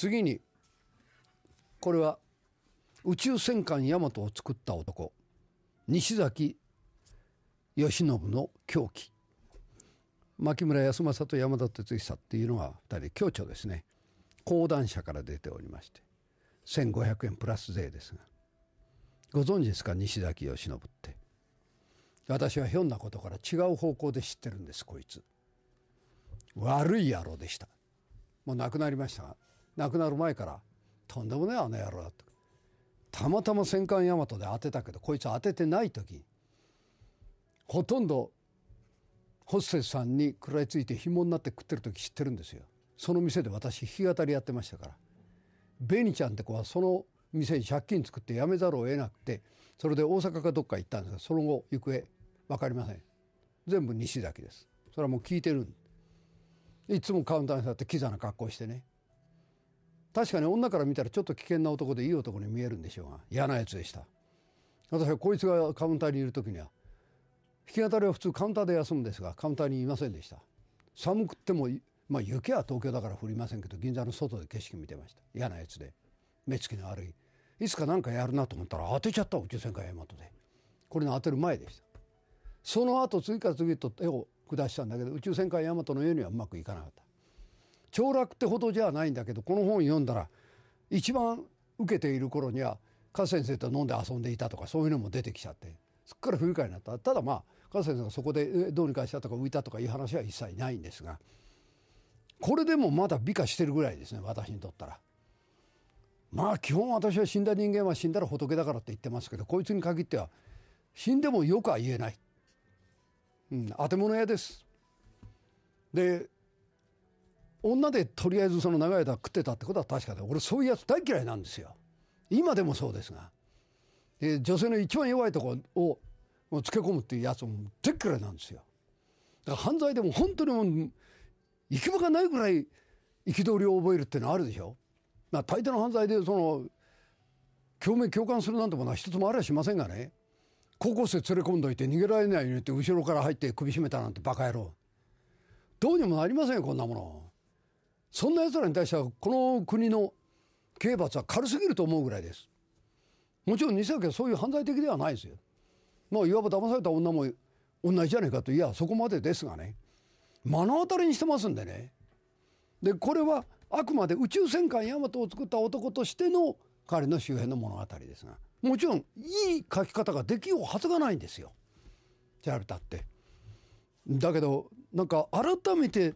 次にこれは宇宙戦艦ヤマトを作った男西崎慶信の狂気牧村康政と山田哲久っていうのが2人協調ですね講談社から出ておりまして1500円プラス税ですがご存知ですか西崎慶信って私はひょんなことから違う方向で知ってるんですこいつ悪い野郎でしたもう亡くなりましたが亡くなる前から「とんでもねえあの野郎」だと。たまたま戦艦大和で当てたけどこいつ当ててない時ほとんどホステスさんに食らいついて紐になって食ってる時知ってるんですよ。その店で私弾き語りやってましたから。紅ちゃんって子はその店に借金作って辞めざるを得なくてそれで大阪かどっか行ったんですがその後行方分かりません全部西崎ですそれはもう聞いてるいつもカウンターに座ってキザな格好してね確かに女から見たらちょっと危険な男でいい男に見えるんでしょうが嫌なやつでした私はこいつがカウンターにいる時には弾き語りは普通カウンターで休むんですがカウンターにいませんでした寒くってもまあ雪は東京だから降りませんけど銀座の外で景色見てました嫌なやつで目つきの悪いいつか何かやるなと思ったら当てちゃった宇宙戦艦ヤマトでこれの当てる前でしたその後次から次へと手を下したんだけど宇宙戦艦ヤマトのようにはうまくいかなかった凋落ってほどじゃないんだけどこの本読んだら一番受けている頃には加先生と飲んで遊んでいたとかそういうのも出てきちゃってすっから不愉快になったただまあ加先生がそこでどうにかしたとか浮いたとかいう話は一切ないんですがこれでもまだ美化してるぐらいですね私にとったら。まあ基本私は死んだ人間は死んだら仏だからって言ってますけどこいつに限っては死んでもよくは言えない、うん、当て物屋ですで女でとりあえずその長い間食ってたってことは確かで俺そういうやつ大嫌いなんですよ今でもそうですがで女性の一番弱いとこををつけ込むっていうやつも大嫌いなんですよだから犯罪でも本当にもう行き場がないぐらい憤りを覚えるっていうのはあるでしょまあ大抵の犯罪でその共鳴共感するなんてものは一つもありゃしませんがね高校生連れ込んどいて逃げられないようにって後ろから入って首絞めたなんてバカ野郎どうにもなりませんよこんなもの。そんな奴らに対してはこの国の刑罰は軽すぎると思うぐらいです。もちろん偽崎はそういう犯罪的ではないですよ。まあいわば騙された女も同じじゃないかといやそこまでですがね目の当たりにしてますんでね。でこれはあくまで宇宙戦艦ヤマトを作った男としての彼の周辺の物語ですがもちろんいい書き方ができようはずがないんですよ調べたって。だけどなんか改めて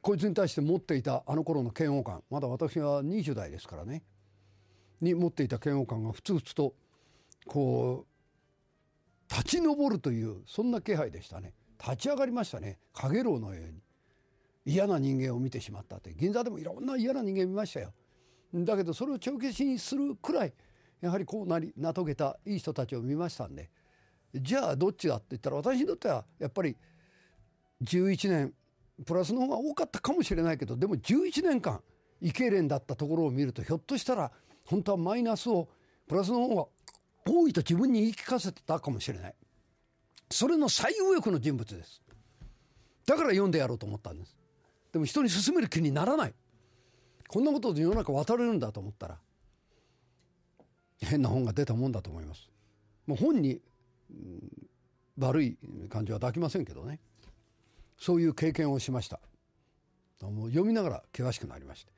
こいつに対して持っていたあの頃の嫌悪感まだ私は20代ですからねに持っていた嫌悪感がふつふつとこう立ち上るというそんな気配でしたね立ち上がりましたね陽炎のように嫌な人間を見てしまったって銀座でもいろんな嫌な人間見ましたよだけどそれを帳消しにするくらいやはりこうなりなとげたいい人たちを見ましたんでじゃあどっちだって言ったら私にとってはやっぱり11年プラスの方が多かったかもしれないけどでも11年間イケレンだったところを見るとひょっとしたら本当はマイナスをプラスの方が多いと自分に言い聞かせてたかもしれないそれの最右翼の人物ですだから読んでやろうと思ったんですでも人に勧める気にならないこんなことで世の中渡れるんだと思ったら変な本が出たもんだと思いますもう本に、うん、悪い感じは抱きませんけどねそういう経験をしましたもう読みながら険しくなりました